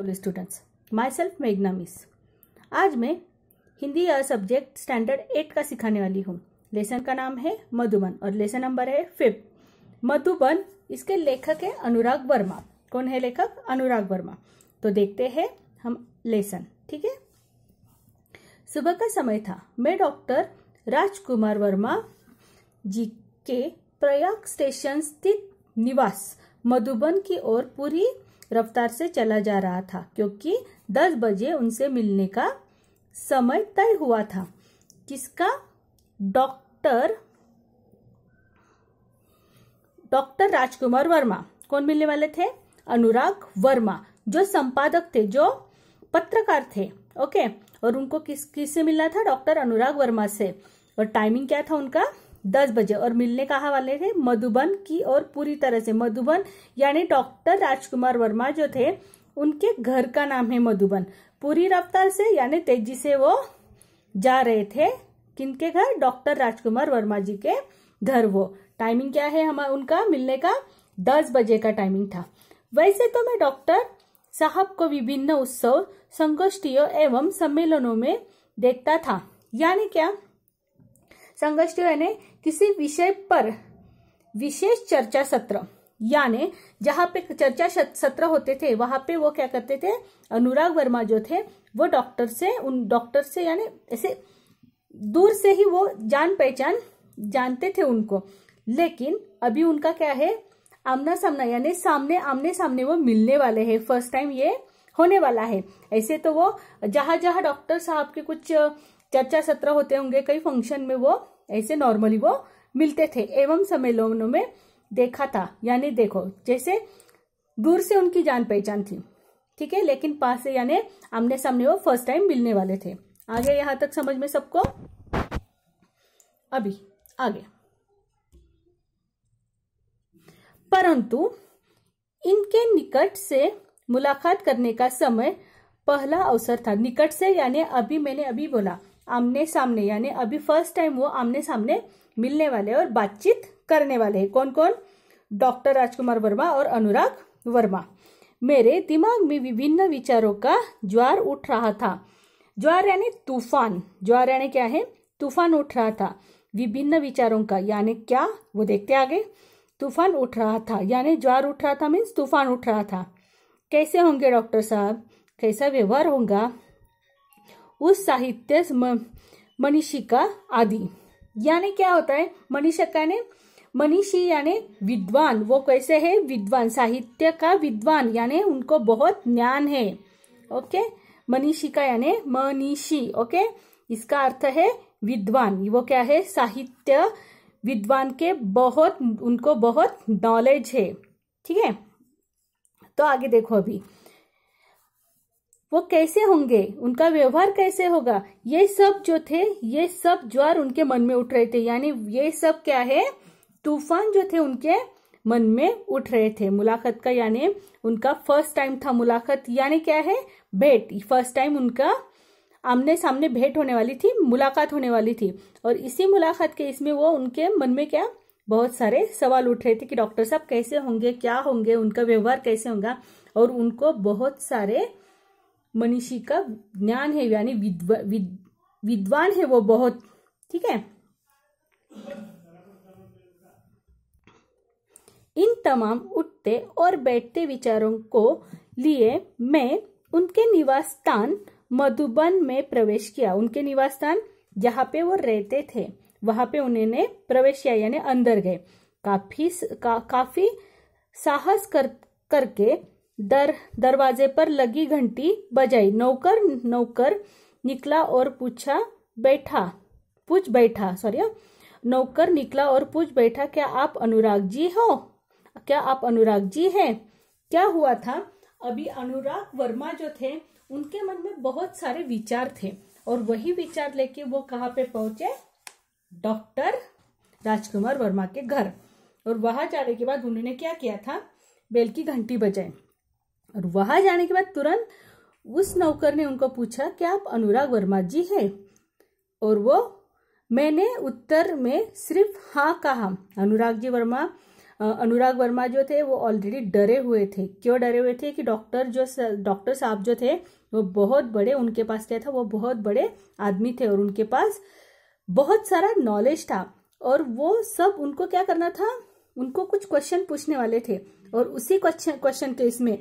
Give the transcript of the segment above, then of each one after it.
Hello students myself मेघना miss आज मैं हिंदी या सब्जेक्ट स्टैंडर्ड एट का सिखाने वाली हूँ लेसन का नाम है मधुबन और लेसन नंबर है फिफ्थ मधुबन इसके लेखक है अनुराग वर्मा कौन है लेखक अनुराग वर्मा तो देखते हैं हम लेसन ठीक है सुबह का समय था मैं डॉक्टर राजकुमार वर्मा जी के प्रयाग स्टेशन स्थित निवास मधुबन की ओर पूरी रफ्तार से चला जा रहा था क्योंकि दस बजे उनसे मिलने का समय तय हुआ था किसका डॉक्टर डॉक्टर राजकुमार वर्मा कौन मिलने वाले थे अनुराग वर्मा जो संपादक थे जो पत्रकार थे ओके और उनको किस किससे मिलना था डॉक्टर अनुराग वर्मा से और टाइमिंग क्या था उनका दस बजे और मिलने कहा वाले थे मधुबन की और पूरी तरह से मधुबन यानी डॉक्टर राजकुमार वर्मा जो थे उनके घर का नाम है मधुबन पूरी रफ्तार से यानी तेजी से वो जा रहे थे किनके घर डॉक्टर राजकुमार वर्मा जी के घर वो टाइमिंग क्या है हमारा उनका मिलने का दस बजे का टाइमिंग था वैसे तो मैं डॉक्टर साहब को विभिन्न उत्सव संगोष्ठियों एवं सम्मेलनों में देखता था यानी क्या संगोष्ठी यानी किसी विषय पर विशेष चर्चा सत्र यानी जहां पे चर्चा सत्र होते थे वहां पे वो क्या करते थे अनुराग वर्मा जो थे वो डॉक्टर से उन डॉक्टर से यानी ऐसे दूर से ही वो जान पहचान जानते थे उनको लेकिन अभी उनका क्या है आमना सामना यानी सामने आमने सामने वो मिलने वाले हैं फर्स्ट टाइम ये होने वाला है ऐसे तो वो जहां जहां डॉक्टर साहब के कुछ चर्चा सत्र होते होंगे कई फंक्शन में वो ऐसे नॉर्मली वो मिलते थे एवं सम्मेलनों में देखा था यानी देखो जैसे दूर से उनकी जान पहचान थी ठीक है लेकिन पास से यानी आमने सामने वो फर्स्ट टाइम मिलने वाले थे आगे यहां तक समझ में सबको अभी आगे परंतु इनके निकट से मुलाकात करने का समय पहला अवसर था निकट से यानी अभी मैंने अभी बोला आमने सामने यानी अभी फर्स्ट टाइम वो आमने सामने मिलने वाले और बातचीत करने वाले हैं कौन कौन डॉक्टर राजकुमार वर्मा और अनुराग वर्मा मेरे दिमाग में विभिन्न विचारों का ज्वार उठ रहा था ज्वार यानी तूफान ज्वार यानी क्या है तूफान उठ रहा था विभिन्न विचारों का यानी क्या वो देखते आगे तूफान उठ रहा था यानी ज्वार उठ रहा था मीन्स तूफान उठ रहा था कैसे होंगे डॉक्टर साहब कैसा व्यवहार होगा उस साहित्य मनीषिका आदि यानी क्या होता है मनीषिका ने मनीषी यानी विद्वान वो कैसे है विद्वान साहित्य का विद्वान यानी उनको बहुत ज्ञान है ओके मनीषिका यानी मनीषी ओके इसका अर्थ है विद्वान वो क्या है साहित्य विद्वान के बहुत उनको बहुत नॉलेज है ठीक है तो आगे देखो अभी वो कैसे होंगे उनका व्यवहार कैसे होगा ये सब जो थे ये सब ज्वार उनके मन में उठ रहे थे यानी ये सब क्या है तूफान जो थे उनके मन में उठ रहे थे मुलाकात का यानी उनका फर्स्ट टाइम था मुलाकात यानी क्या है भेंट फर्स्ट टाइम उनका आमने सामने भेंट होने वाली थी मुलाकात होने वाली थी और इसी मुलाकात के इसमें वो उनके मन में क्या बहुत सारे सवाल उठ रहे थे कि डॉक्टर साहब कैसे होंगे क्या होंगे उनका व्यवहार कैसे होगा और उनको बहुत सारे मनीषी का ज्ञान है यानी विद्वा, विद, विद्वान है वो बहुत ठीक है इन तमाम उठते और बैठते विचारों को लिए मैं उनके निवास स्थान मधुबन में प्रवेश किया उनके निवास स्थान जहाँ पे वो रहते थे वहां पे उन्होंने प्रवेश किया यानी अंदर गए काफी का, काफी साहस कर करके दर दरवाजे पर लगी घंटी बजाई नौकर नौकर निकला और पूछा बैठा पूछ बैठा सॉरी हाँ। नौकर निकला और पूछ बैठा क्या आप अनुराग जी हो क्या आप अनुराग जी हैं क्या हुआ था अभी अनुराग वर्मा जो थे उनके मन में बहुत सारे विचार थे और वही विचार लेके वो कहाँ पे पहुंचे डॉक्टर राजकुमार वर्मा के घर और वहां जाने के बाद उन्होंने क्या किया था बेल की घंटी बजाई और वहां जाने के बाद तुरंत उस नौकर ने उनको पूछा कि आप अनुराग वर्मा जी हैं और वो मैंने उत्तर में सिर्फ हाँ कहा अनुराग जी वर्मा अनुराग वर्मा जो थे वो ऑलरेडी डरे हुए थे क्यों डरे हुए थे कि डॉक्टर जो डॉक्टर साहब जो थे वो बहुत बड़े उनके पास क्या था वो बहुत बड़े आदमी थे और उनके पास बहुत सारा नॉलेज था और वो सब उनको क्या करना था उनको कुछ क्वेश्चन पूछने वाले थे और उसी क्वेश्चन क्वेश्चन के इसमें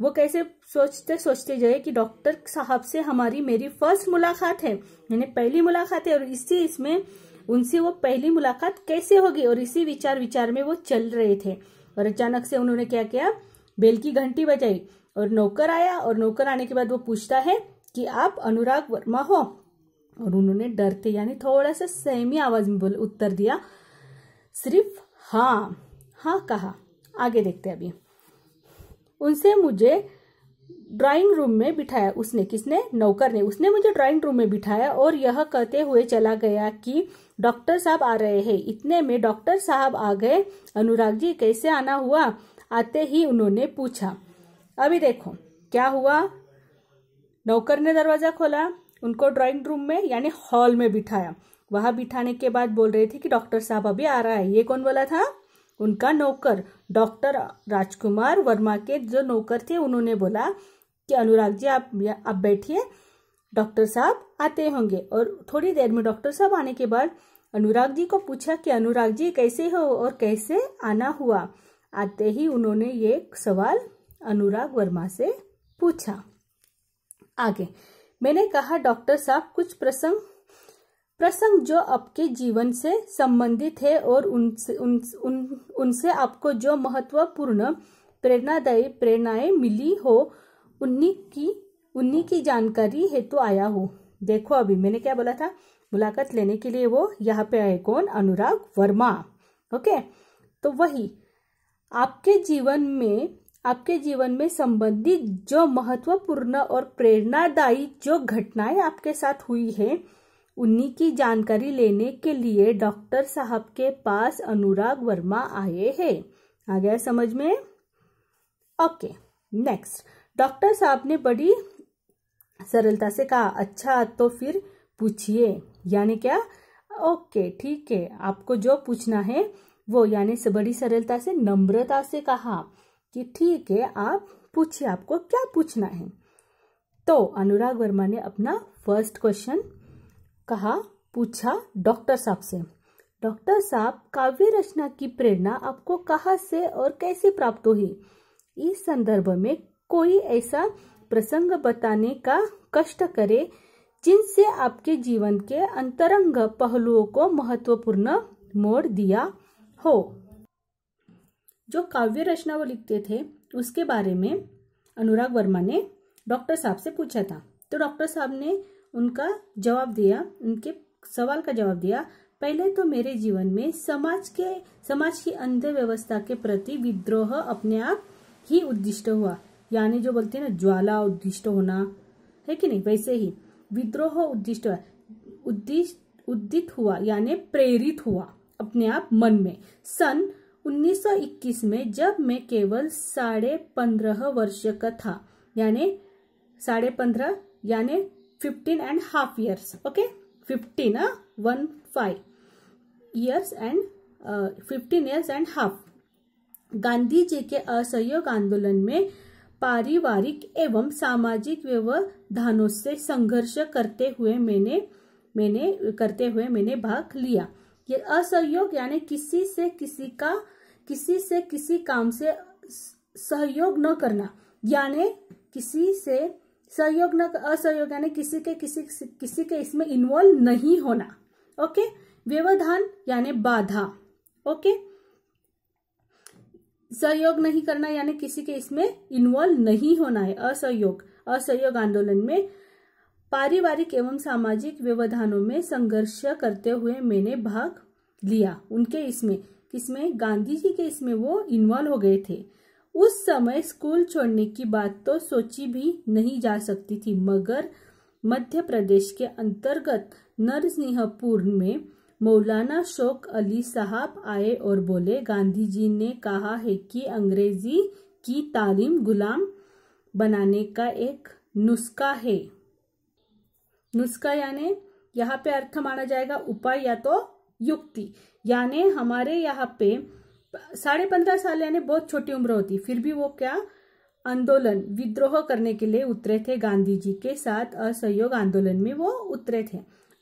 वो कैसे सोचते सोचते गए कि डॉक्टर साहब से हमारी मेरी फर्स्ट मुलाकात है यानी पहली मुलाकात है और इसी इसमें उनसे वो पहली मुलाकात कैसे होगी और इसी विचार विचार में वो चल रहे थे और अचानक से उन्होंने क्या किया बेल की घंटी बजाई और नौकर आया और नौकर आने के बाद वो पूछता है कि आप अनुराग वर्मा हो और उन्होंने डरते यानी थोड़ा सा सहमी आवाज में बोल उत्तर दिया सिर्फ हाँ हाँ कहा आगे देखते अभी उनसे मुझे ड्राइंग रूम में बिठाया उसने किसने नौकर ने उसने मुझे ड्राइंग रूम में बिठाया और यह कहते हुए चला गया कि डॉक्टर साहब आ रहे हैं इतने में डॉक्टर साहब आ गए अनुराग जी कैसे आना हुआ आते ही उन्होंने पूछा अभी देखो क्या हुआ नौकर ने दरवाजा खोला उनको ड्राइंग रूम में यानी हॉल में बिठाया वहां बिठाने के बाद बोल रहे थे कि डॉक्टर साहब अभी आ रहा है ये कौन बोला था उनका नौकर डॉक्टर राजकुमार वर्मा के जो नौकर थे उन्होंने बोला कि अनुराग जी आप आप बैठिए डॉक्टर साहब आते होंगे और थोड़ी देर में डॉक्टर साहब आने के बाद अनुराग जी को पूछा कि अनुराग जी कैसे हो और कैसे आना हुआ आते ही उन्होंने ये सवाल अनुराग वर्मा से पूछा आगे मैंने कहा डॉक्टर साहब कुछ प्रसंग प्रसंग जो आपके जीवन से संबंधित है और उनसे उन, उन, उनसे आपको जो महत्वपूर्ण प्रेरणादायी प्रेरणाएं मिली हो उन्हीं की उन्हीं की जानकारी हेतु तो आया हो देखो अभी मैंने क्या बोला था मुलाकात लेने के लिए वो यहाँ पे आए कौन अनुराग वर्मा ओके तो वही आपके जीवन में आपके जीवन में संबंधित जो महत्वपूर्ण और प्रेरणादायी जो घटनाएं आपके साथ हुई है उन्हीं की जानकारी लेने के लिए डॉक्टर साहब के पास अनुराग वर्मा आए हैं आ गया समझ में ओके नेक्स्ट डॉक्टर साहब ने बड़ी सरलता से कहा अच्छा तो फिर पूछिए यानी क्या ओके ठीक है आपको जो पूछना है वो यानी बड़ी सरलता से नम्रता से कहा कि ठीक है आप पूछिए आपको क्या पूछना है तो अनुराग वर्मा ने अपना फर्स्ट क्वेश्चन कहा पूछा डॉक्टर साहब से डॉक्टर साहब काव्य रचना की प्रेरणा आपको कहा से और कैसे प्राप्त हुई इस संदर्भ में कोई ऐसा प्रसंग बताने का कष्ट करे जिनसे आपके जीवन के अंतरंग पहलुओं को महत्वपूर्ण मोड़ दिया हो जो काव्य रचना वो लिखते थे उसके बारे में अनुराग वर्मा ने डॉक्टर साहब से पूछा था तो डॉक्टर साहब ने उनका जवाब दिया उनके सवाल का जवाब दिया पहले तो मेरे जीवन में समाज के समाज की अंधव्यवस्था के प्रति विद्रोह अपने आप ही उद्दिष्ट हुआ यानी जो बोलते हैं ना ज्वाला उद्दिष्ट होना है कि नहीं वैसे ही विद्रोह उद्दिष्ट हुआ उद्दिष्ट उद्दित हुआ यानी प्रेरित हुआ अपने आप मन में सन 1921 में जब मैं केवल साढ़े पंद्रह वर्ष का था यानी साढ़े पंद्रह यानी fifteen and half years okay fifteen one five 5 and fifteen uh, and half Gandhi ji के असहयोग आंदोलन में पारिवारिक एवं सामाजिक व्यवधानों से संघर्ष करते हुए मैंने मैंने करते हुए मैंने भाग लिया ये असहयोग यानी किसी से किसी का किसी से किसी काम से सहयोग न करना यानी किसी से सहयोग न असहयोग यानी किसी के किसी किसी के इसमें इन्वॉल्व नहीं होना ओके व्यवधान यानी बाधा ओके सहयोग नहीं करना यानी किसी के इसमें इन्वॉल्व नहीं होना है असहयोग असहयोग आंदोलन में पारिवारिक एवं सामाजिक व्यवधानों में संघर्ष करते हुए मैंने भाग लिया उनके इसमें किसमें गांधी जी के इसमें वो इन्वॉल्व हो गए थे उस समय स्कूल छोड़ने की बात तो सोची भी नहीं जा सकती थी मगर मध्य प्रदेश के अंतर्गत नरसिंहपुर में मौलाना शोक अली साहब आए और बोले गांधी जी ने कहा है कि अंग्रेजी की तालीम गुलाम बनाने का एक नुस्खा है नुस्खा यानी यहाँ पे अर्थ माना जाएगा उपाय या तो युक्ति यानी हमारे यहाँ पे साढ़े पंद्रह साल यानी बहुत छोटी उम्र होती फिर भी वो क्या आंदोलन विद्रोह करने के लिए उतरे थे गांधी जी के साथ असहयोग आंदोलन में वो उतरे थे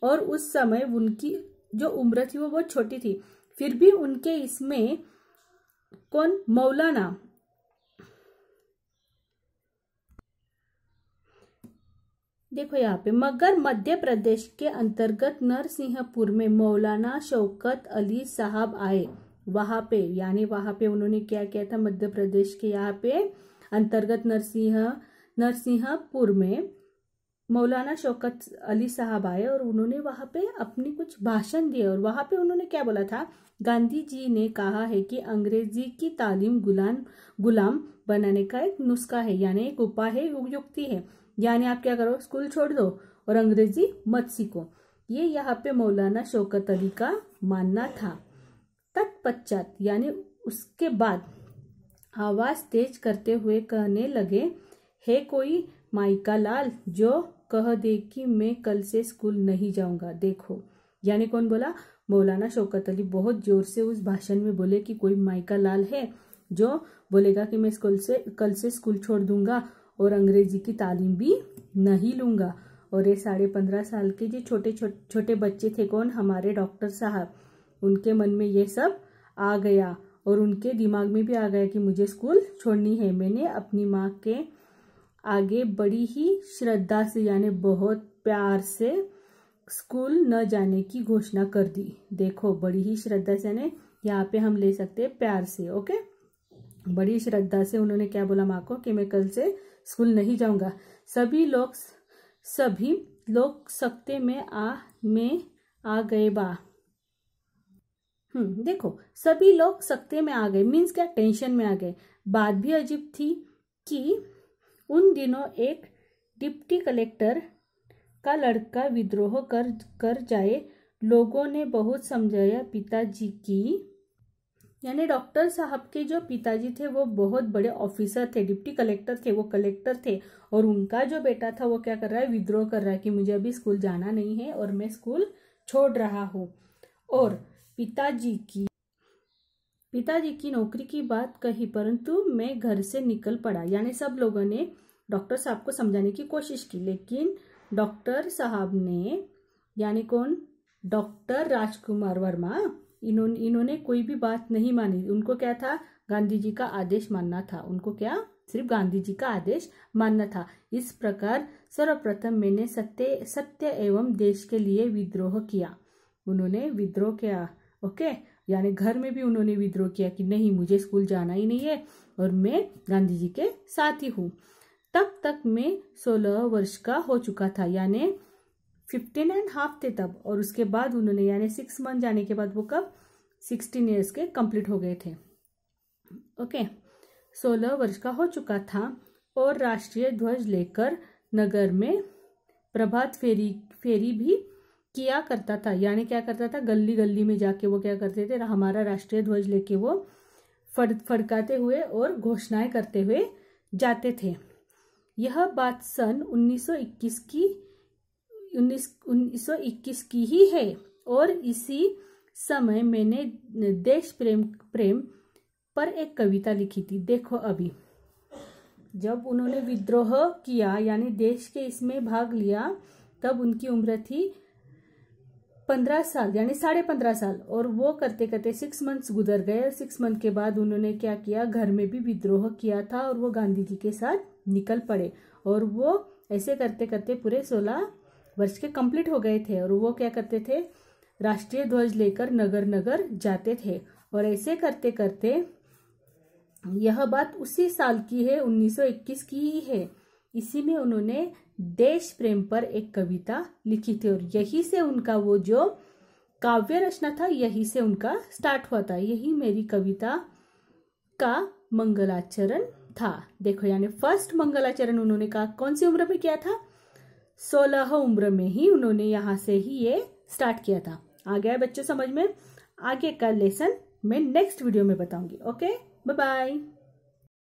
और उस समय उनकी जो उम्र थी वो बहुत छोटी थी फिर भी उनके इसमें कौन मौलाना देखो यहाँ पे मगर मध्य प्रदेश के अंतर्गत नरसिंहपुर में मौलाना शौकत अली साहब आए वहां पे यानी वहां पे उन्होंने क्या किया था मध्य प्रदेश के यहाँ पे अंतर्गत नरसिंह नरसिंहपुर में मौलाना शौकत अली साहब आए और उन्होंने वहां पे अपनी कुछ भाषण दिए और वहां पे उन्होंने क्या बोला था गांधी जी ने कहा है कि अंग्रेजी की तालीम गुलाम गुलाम बनाने का एक नुस्खा है यानी एक उपाय है युक्ति है यानी आप क्या करो स्कूल छोड़ दो और अंग्रेजी मत सीखो ये यहाँ पे मौलाना शौकत अली का मानना था तत्पश्चात यानी उसके बाद आवाज तेज करते हुए कहने लगे हे कोई माइका लाल जो कह दे कि मैं कल से स्कूल नहीं जाऊंगा देखो यानी कौन बोला मौलाना शौकत अली बहुत जोर से उस भाषण में बोले कि कोई माइका लाल है जो बोलेगा कि मैं स्कूल से कल से स्कूल छोड़ दूंगा और अंग्रेजी की तालीम भी नहीं लूंगा और ये साढ़े पंद्रह साल के जो छोटे छोटे बच्चे थे कौन हमारे डॉक्टर साहब उनके मन में ये सब आ गया और उनके दिमाग में भी आ गया कि मुझे स्कूल छोड़नी है मैंने अपनी माँ के आगे बड़ी ही श्रद्धा से यानी बहुत प्यार से स्कूल न जाने की घोषणा कर दी देखो बड़ी ही श्रद्धा से यानी यहाँ पे हम ले सकते हैं प्यार से ओके बड़ी श्रद्धा से उन्होंने क्या बोला माँ को कि मैं कल से स्कूल नहीं जाऊँगा सभी लोग सभी लोग सकते में आ में आ गए बा हम्म देखो सभी लोग सख्ते में आ गए मीन्स क्या टेंशन में आ गए बात भी अजीब थी कि उन दिनों एक डिप्टी कलेक्टर का लड़का विद्रोह कर कर जाए लोगों ने बहुत समझाया पिताजी की यानी डॉक्टर साहब के जो पिताजी थे वो बहुत बड़े ऑफिसर थे डिप्टी कलेक्टर थे वो कलेक्टर थे और उनका जो बेटा था वो क्या कर रहा है विद्रोह कर रहा है कि मुझे अभी स्कूल जाना नहीं है और मैं स्कूल छोड़ रहा हूँ और पिताजी की पिताजी की नौकरी की बात कही परंतु मैं घर से निकल पड़ा यानी सब लोगों ने डॉक्टर साहब को समझाने की कोशिश की लेकिन डॉक्टर साहब ने यानी कौन डॉक्टर राजकुमार वर्मा इन्होंने इन्होंने कोई भी बात नहीं मानी उनको क्या था गांधी जी का आदेश मानना था उनको क्या सिर्फ गांधी जी का आदेश मानना था इस प्रकार सर्वप्रथम मैंने सत्य सत्य एवं देश के लिए विद्रोह किया उन्होंने विद्रोह किया ओके यानी घर में भी उन्होंने विद्रोह किया कि नहीं मुझे स्कूल जाना ही नहीं है और मैं गांधी जी के साथ ही हूँ तब तक मैं सोलह वर्ष का हो चुका था यानी फिफ्टीन एंड हाफ थे तब और उसके बाद उन्होंने यानी सिक्स मंथ जाने के बाद वो कब सिक्सटीन ईयर्स के कंप्लीट हो गए थे ओके सोलह वर्ष का हो चुका था और राष्ट्रीय ध्वज लेकर नगर में प्रभात फेरी फेरी भी किया करता था यानी क्या करता था गली गली में जाके वो क्या करते थे हमारा राष्ट्रीय ध्वज लेके वो फड़ फड़काते हुए और घोषणाएं करते हुए जाते थे यह बात सन 1921 की 19 1921 की ही है और इसी समय मैंने देश प्रेम प्रेम पर एक कविता लिखी थी देखो अभी जब उन्होंने विद्रोह किया यानी देश के इसमें भाग लिया तब उनकी उम्र थी पंद्रह साल यानी साढ़े पंद्रह साल और वो करते करते सिक्स मंथ्स गुजर गए और सिक्स मंथ के बाद उन्होंने क्या किया घर में भी विद्रोह किया था और वो गांधी जी के साथ निकल पड़े और वो ऐसे करते करते पूरे सोलह वर्ष के कंप्लीट हो गए थे और वो क्या करते थे राष्ट्रीय ध्वज लेकर नगर नगर जाते थे और ऐसे करते करते यह बात उसी साल की है 1921 की ही है इसी में उन्होंने देश प्रेम पर एक कविता लिखी थी और यही से उनका वो जो काव्य रचना था यही से उनका स्टार्ट हुआ था यही मेरी कविता का मंगलाचरण था देखो यानी फर्स्ट मंगलाचरण उन्होंने कहा कौन सी उम्र में किया था सोलह उम्र में ही उन्होंने यहाँ से ही ये स्टार्ट किया था आ गया बच्चों समझ में आगे का लेसन मैं नेक्स्ट वीडियो में बताऊंगी ओके बाय बाय